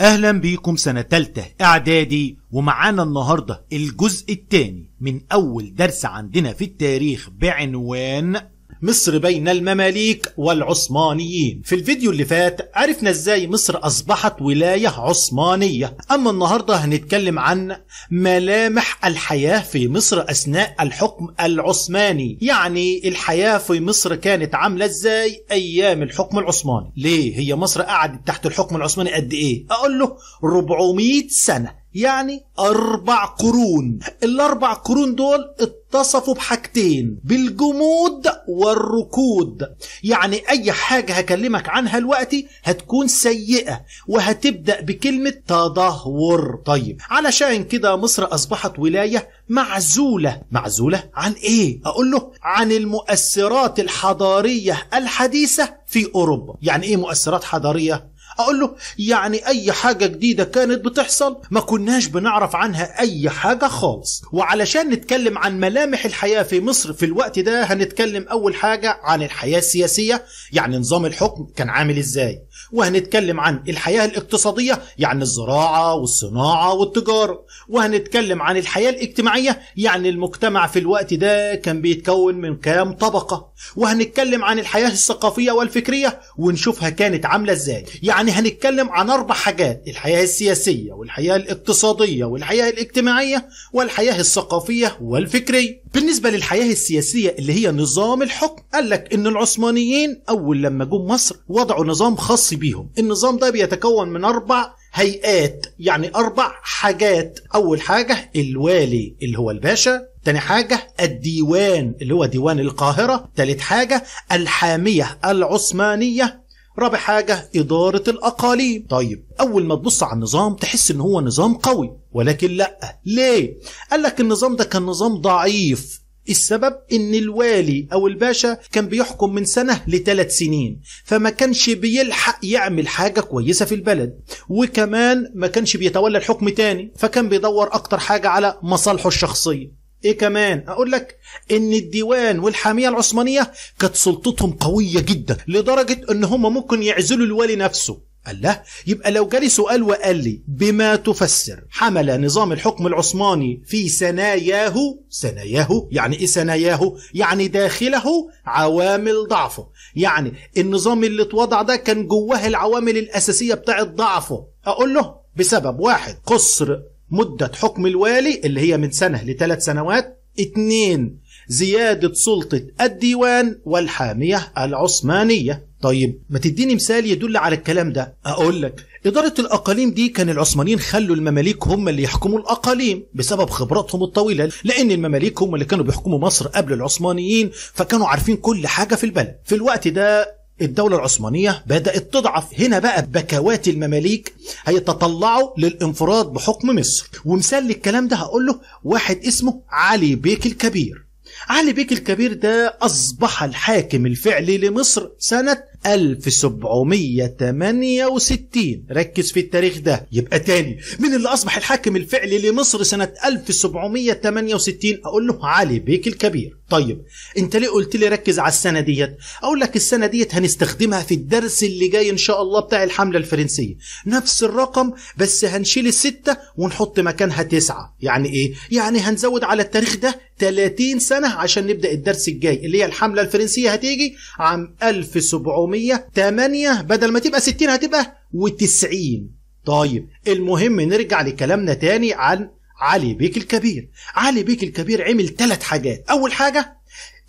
اهلا بيكم سنة تالتة اعدادي ومعانا النهاردة الجزء الثاني من اول درس عندنا في التاريخ بعنوان مصر بين المماليك والعثمانيين في الفيديو اللي فات عرفنا ازاي مصر اصبحت ولاية عثمانية اما النهاردة هنتكلم عن ملامح الحياة في مصر اثناء الحكم العثماني يعني الحياة في مصر كانت عاملة ازاي ايام الحكم العثماني ليه هي مصر قعدت تحت الحكم العثماني قد ايه اقول له 400 سنة يعني أربع قرون الأربع قرون دول اتصفوا بحاجتين بالجمود والركود يعني أي حاجة هكلمك عنها الوقت هتكون سيئة وهتبدأ بكلمة تدهور طيب علشان كده مصر أصبحت ولاية معزولة معزولة عن إيه؟ أقول له عن المؤثرات الحضارية الحديثة في أوروبا يعني إيه مؤثرات حضارية؟ اقول له يعني اي حاجة جديدة كانت بتحصل ما كناش بنعرف عنها اي حاجة خالص وعلشان نتكلم عن ملامح الحياة في مصر في الوقت ده هنتكلم اول حاجة عن الحياة السياسية يعني نظام الحكم كان عامل ازاي وهنتكلم عن الحياة الاقتصادية يعني الزراعة والصناعة والتجارة وهنتكلم عن الحياة الاجتماعية يعني المجتمع في الوقت ده كان بيتكون من كام طبقة وهنتكلم عن الحياة الثقافية والفكرية ونشوفها كانت عاملة ازاي يعني يعني هنتكلم عن اربع حاجات الحياه السياسيه والحياه الاقتصاديه والحياه الاجتماعيه والحياه الثقافيه والفكريه بالنسبه للحياه السياسيه اللي هي نظام الحكم قال لك ان العثمانيين اول لما جم مصر وضعوا نظام خاص بيهم النظام ده بيتكون من اربع هيئات يعني اربع حاجات اول حاجه الوالي اللي هو الباشا تاني حاجة الديوان اللي هو ديوان القاهرة تالت حاجة الحامية العثمانية رابع حاجة إدارة الأقاليم طيب أول ما تبص على النظام تحس إن هو نظام قوي ولكن لأ ليه؟ قال لك النظام ده كان نظام ضعيف السبب ان الوالي او الباشا كان بيحكم من سنة لثلاث سنين فما كانش بيلحق يعمل حاجة كويسة في البلد وكمان ما كانش بيتولى الحكم تاني فكان بيدور اكتر حاجة على مصالحه الشخصية ايه كمان اقول لك ان الديوان والحاميه العثمانيه كانت سلطتهم قويه جدا لدرجه ان هم ممكن يعزلوا الوالي نفسه قال له يبقى لو جالي سؤال وقال لي بما تفسر حمل نظام الحكم العثماني في سناياه سناياه يعني ايه سناياه يعني داخله عوامل ضعفه يعني النظام اللي اتوضع ده كان جواه العوامل الاساسيه بتاعه ضعفه اقول له بسبب واحد قصر مدة حكم الوالي اللي هي من سنة لثلاث سنوات اتنين زيادة سلطة الديوان والحامية العثمانية طيب ما تديني مثال يدل على الكلام ده اقول لك إدارة الأقاليم دي كان العثمانيين خلوا المماليك هم اللي يحكموا الأقاليم بسبب خبراتهم الطويلة لأن المماليك هم اللي كانوا بيحكموا مصر قبل العثمانيين فكانوا عارفين كل حاجة في البلد في الوقت ده الدولة العثمانية بدأت تضعف هنا بقى بكوات المماليك هيتطلعوا للانفراد بحكم مصر ومثال للكلام ده هقول له واحد اسمه علي بيك الكبير علي بيك الكبير ده أصبح الحاكم الفعلي لمصر سنة 1768 ركز في التاريخ ده يبقى تاني من اللي أصبح الحاكم الفعلي لمصر سنة 1768 أقول له علي بيك الكبير طيب انت ليه قلت لي ركز على السنه ديت اقول لك السنه ديت هنستخدمها في الدرس اللي جاي ان شاء الله بتاع الحمله الفرنسيه نفس الرقم بس هنشيل الستة ونحط مكانها تسعة يعني ايه يعني هنزود على التاريخ ده 30 سنه عشان نبدا الدرس الجاي اللي هي الحمله الفرنسيه هتيجي عام 1700 8 8 بدل ما تبقى 60 هتبقى و90 طيب المهم نرجع لكلامنا تاني عن علي بيك الكبير علي بيك الكبير عمل ثلاث حاجات اول حاجه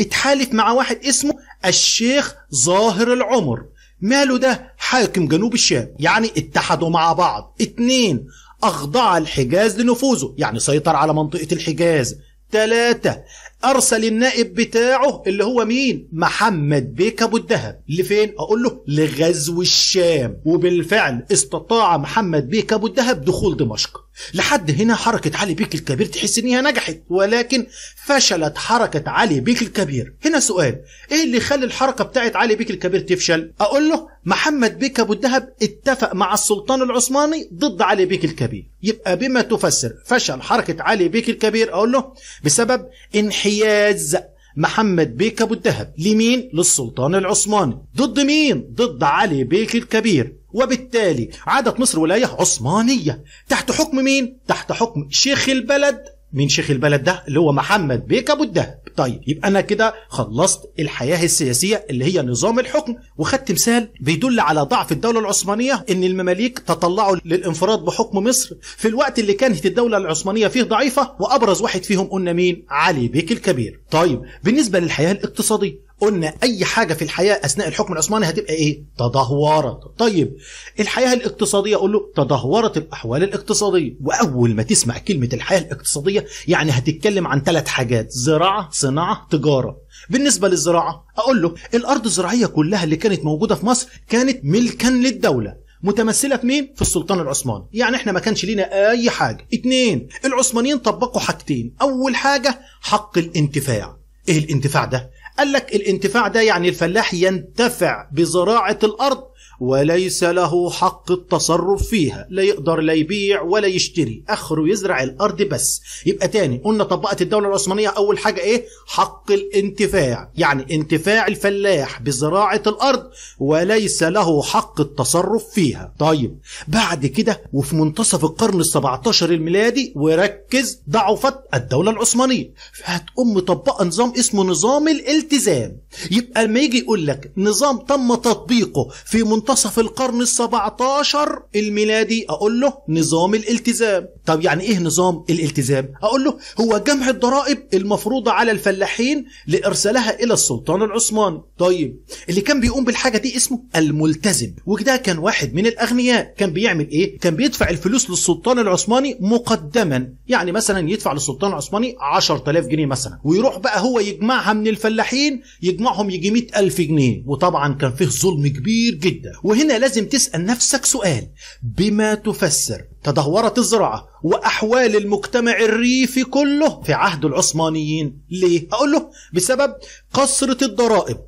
اتحالف مع واحد اسمه الشيخ ظاهر العمر ماله ده حاكم جنوب الشام يعني اتحدوا مع بعض اتنين أخضع الحجاز لنفوذه يعني سيطر على منطقة الحجاز ثلاثة ارسل النائب بتاعه اللي هو مين محمد بيك ابو الدهب لفين اقول له لغزو الشام وبالفعل استطاع محمد بيك ابو الدهب دخول دمشق لحد هنا حركة علي بيك الكبير تحس إنها نجحت ولكن فشلت حركة علي بيك الكبير هنا سؤال إيه اللي خلى الحركة بتاعت علي بيك الكبير تفشل أقول له محمد بيك أبو الدهب اتفق مع السلطان العثماني ضد علي بيك الكبير يبقى بما تفسر فشل حركة علي بيك الكبير أقول له بسبب انحياز محمد بيك أبو الدهب لمين؟ للسلطان العثماني ضد مين؟ ضد علي بيك الكبير وبالتالي عادت مصر ولاية عثمانية تحت حكم مين؟ تحت حكم شيخ البلد مين شيخ البلد ده اللي هو محمد بيك ابو الدهب طيب يبقى انا كده خلصت الحياه السياسيه اللي هي نظام الحكم وخدت مثال بيدل على ضعف الدوله العثمانيه ان المماليك تطلعوا للانفراد بحكم مصر في الوقت اللي كانت الدوله العثمانيه فيه ضعيفه وابرز واحد فيهم قلنا مين علي بيك الكبير طيب بالنسبه للحياه الاقتصاديه قلنا اي حاجه في الحياه اثناء الحكم العثماني هتبقى ايه تدهورت طيب الحياه الاقتصاديه اقول له تدهورت الاحوال الاقتصاديه واول ما تسمع كلمه الحياه الاقتصاديه يعني هتتكلم عن ثلاث حاجات زراعه صناعه تجاره بالنسبه للزراعه اقول له الارض الزراعيه كلها اللي كانت موجوده في مصر كانت ملكا للدوله متمثلة في مين؟ في السلطان العثماني يعني احنا ما كانش لينا اي حاجة اتنين العثمانيين طبقوا حاجتين اول حاجة حق الانتفاع ايه الانتفاع ده؟ قال لك الانتفاع ده يعني الفلاح ينتفع بزراعة الأرض وليس له حق التصرف فيها لا يقدر لا يبيع ولا يشتري اخره يزرع الارض بس يبقى تاني قلنا طبقت الدوله العثمانيه اول حاجه ايه حق الانتفاع يعني انتفاع الفلاح بزراعه الارض وليس له حق التصرف فيها طيب بعد كده وفي منتصف القرن ال17 الميلادي وركز ضعفت الدوله العثمانيه فهتقوم مطبقه نظام اسمه نظام الالتزام يبقى لما يجي يقول لك نظام تم تطبيقه في منتصف القرن ال17 الميلادي اقول له نظام الالتزام طب يعني ايه نظام الالتزام اقول له هو جمع الضرائب المفروضه على الفلاحين لارسالها الى السلطان العثماني طيب اللي كان بيقوم بالحاجه دي اسمه الملتزم وده كان واحد من الاغنياء كان بيعمل ايه كان بيدفع الفلوس للسلطان العثماني مقدما يعني مثلا يدفع للسلطان العثماني 10000 جنيه مثلا ويروح بقى هو يجمعها من الفلاحين يجمع يجمعهم يجي مئة ألف جنيه وطبعا كان فيه ظلم كبير جدا وهنا لازم تسأل نفسك سؤال بما تفسر تدهورت الزراعة وأحوال المجتمع الريفي كله في عهد العثمانيين ليه؟ أقول له بسبب كثرة الضرائب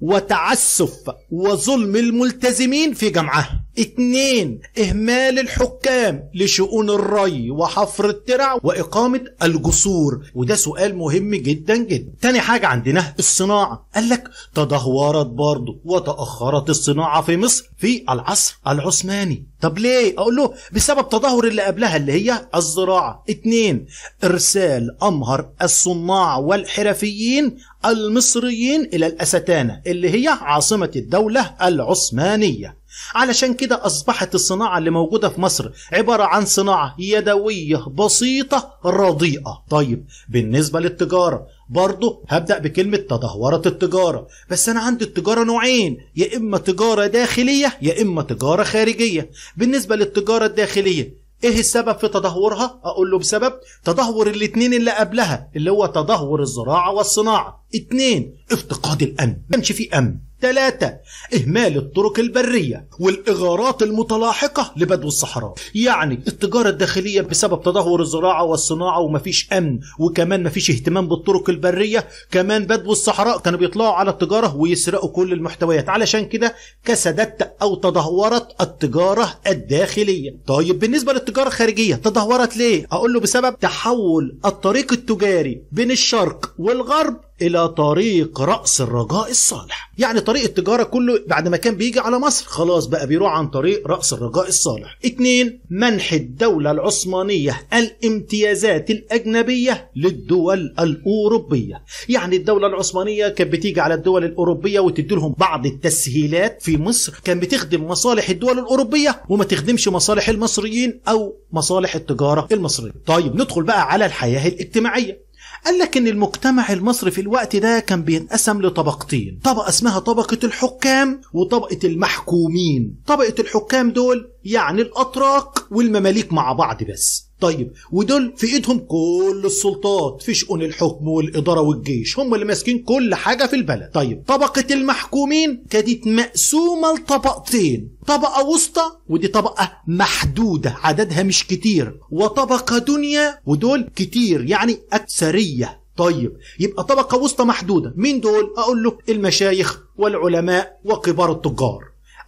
وتعسف وظلم الملتزمين في جمعها اتنين إهمال الحكام لشؤون الري وحفر الترع وإقامة الجسور وده سؤال مهم جدا جدا تاني حاجة عندنا الصناعة قالك تدهورت برضه وتأخرت الصناعة في مصر في العصر العثماني طب ليه اقول له بسبب تدهور اللي قبلها اللي هي الزراعه اتنين ارسال امهر الصناع والحرفيين المصريين الى الاستانه اللي هي عاصمه الدوله العثمانيه علشان كده أصبحت الصناعة اللي موجودة في مصر عبارة عن صناعة يدوية بسيطة رضيئة طيب بالنسبة للتجارة برضه هبدأ بكلمة تدهورة التجارة بس أنا عندي التجارة نوعين يا إما تجارة داخلية يا إما تجارة خارجية بالنسبة للتجارة الداخلية ايه السبب في تدهورها اقول له بسبب تدهور الاتنين اللي قبلها اللي هو تدهور الزراعة والصناعة اتنين افتقاد الامن ما كانش فيه امن ثلاثة إهمال الطرق البرية والإغارات المتلاحقة لبدو الصحراء يعني التجارة الداخلية بسبب تدهور الزراعة والصناعة ومفيش أمن وكمان مفيش اهتمام بالطرق البرية كمان بدو الصحراء كانوا بيطلعوا على التجارة ويسرقوا كل المحتويات علشان كده كسدت أو تدهورت التجارة الداخلية طيب بالنسبة للتجارة الخارجية تدهورت ليه؟ أقول له بسبب تحول الطريق التجاري بين الشرق والغرب الى طريق راس الرجاء الصالح يعني طريق التجاره كله بعد ما كان بيجي على مصر خلاص بقى بيروح عن طريق راس الرجاء الصالح اتنين منح الدوله العثمانيه الامتيازات الاجنبيه للدول الاوروبيه يعني الدوله العثمانيه كانت بتيجي على الدول الاوروبيه وتدي لهم بعض التسهيلات في مصر كان بتخدم مصالح الدول الاوروبيه وما تخدمش مصالح المصريين او مصالح التجاره المصريه طيب ندخل بقى على الحياه الاجتماعيه قال لك ان المجتمع المصري في الوقت ده كان بينقسم لطبقتين طبقه اسمها طبقه الحكام وطبقه المحكومين طبقه الحكام دول يعني الاتراك والمماليك مع بعض بس طيب ودول في ايدهم كل السلطات في شؤون الحكم والاداره والجيش هم اللي ماسكين كل حاجه في البلد طيب طبقه المحكومين كانت مقسومه لطبقتين طبقه وسطى ودي طبقه محدوده عددها مش كتير وطبقه دنيا ودول كتير يعني اكثريه طيب يبقى طبقه وسطى محدوده مين دول اقول له المشايخ والعلماء وكبار التجار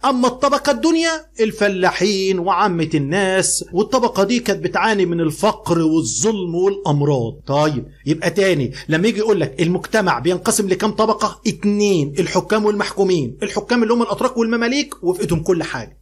اما الطبقه الدنيا الفلاحين وعامه الناس والطبقه دي كانت بتعاني من الفقر والظلم والامراض طيب يبقى تاني لما يجي يقول لك المجتمع بينقسم لكام طبقه اتنين الحكام والمحكومين الحكام اللي هم الاتراك والمماليك وفقتهم كل حاجه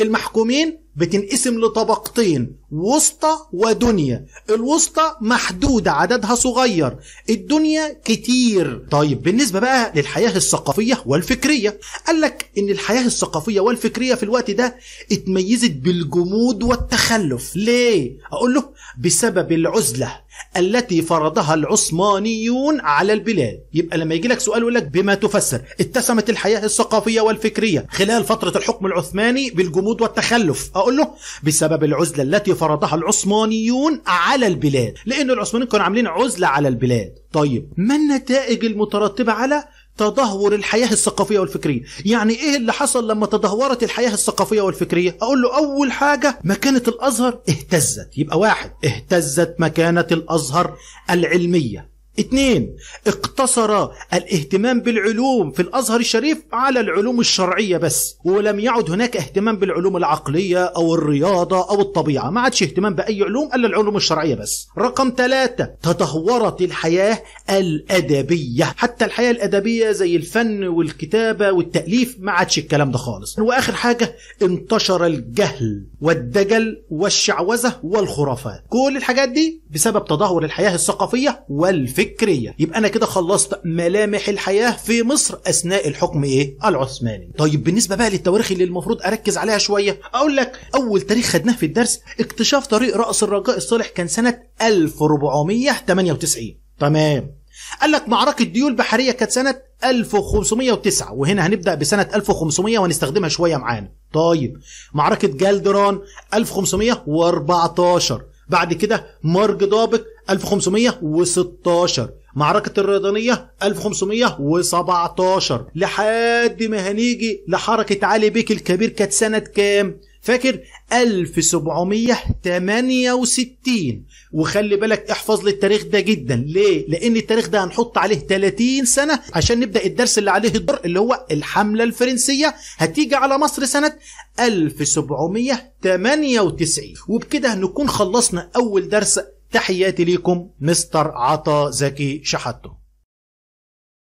المحكومين بتنقسم لطبقتين وسطى ودنيا الوسطى محدودة عددها صغير الدنيا كتير طيب بالنسبة بقى للحياة الثقافية والفكرية قالك ان الحياة الثقافية والفكرية في الوقت ده اتميزت بالجمود والتخلف ليه؟ اقول له بسبب العزلة التي فرضها العثمانيون على البلاد يبقى لما يجي لك سؤال يقول لك بما تفسر اتسمت الحياة الثقافية والفكرية خلال فترة الحكم العثماني بالجمود والتخلف أقول هقول له بسبب العزلة التي فرضها العثمانيون على البلاد لأن العثمانيين كانوا عاملين عزلة على البلاد طيب ما النتائج المترتبة على تدهور الحياة الثقافية والفكرية يعني ايه اللي حصل لما تدهورت الحياة الثقافية والفكرية اقول له اول حاجة مكانة الازهر اهتزت يبقى واحد اهتزت مكانة الازهر العلمية اتنين اقتصر الاهتمام بالعلوم في الازهر الشريف على العلوم الشرعيه بس ولم يعد هناك اهتمام بالعلوم العقليه او الرياضه او الطبيعه ما عادش اهتمام باي علوم الا العلوم الشرعيه بس رقم ثلاثة تدهورت الحياه الادبيه حتى الحياه الادبيه زي الفن والكتابه والتاليف ما عادش الكلام ده خالص واخر حاجه انتشر الجهل والدجل والشعوذه والخرافات كل الحاجات دي بسبب تدهور الحياه الثقافيه والفكر فكرية يبقى أنا كده خلصت ملامح الحياة في مصر أثناء الحكم إيه العثماني طيب بالنسبة بقى للتواريخ اللي المفروض أركز عليها شوية أقول لك أول تاريخ خدناه في الدرس اكتشاف طريق رأس الرجاء الصالح كان سنة 1498 تمام قال لك معركة ديول بحرية كانت سنة 1509 وهنا هنبدأ بسنة 1500 وهنستخدمها شوية معانا طيب معركة جلدران 1514 بعد كده مرج ضابط 1516 معركة الرضانية 1517 لحد ما هنيجي لحركة علي بيك الكبير كانت سنة كام؟ فاكر 1768 وخلي بالك احفظ لي التاريخ ده جدا ليه لان التاريخ ده هنحط عليه 30 سنه عشان نبدا الدرس اللي عليه الدور اللي هو الحمله الفرنسيه هتيجي على مصر سنه 1798 وبكده نكون خلصنا اول درس تحياتي ليكم مستر عطا زكي شحاته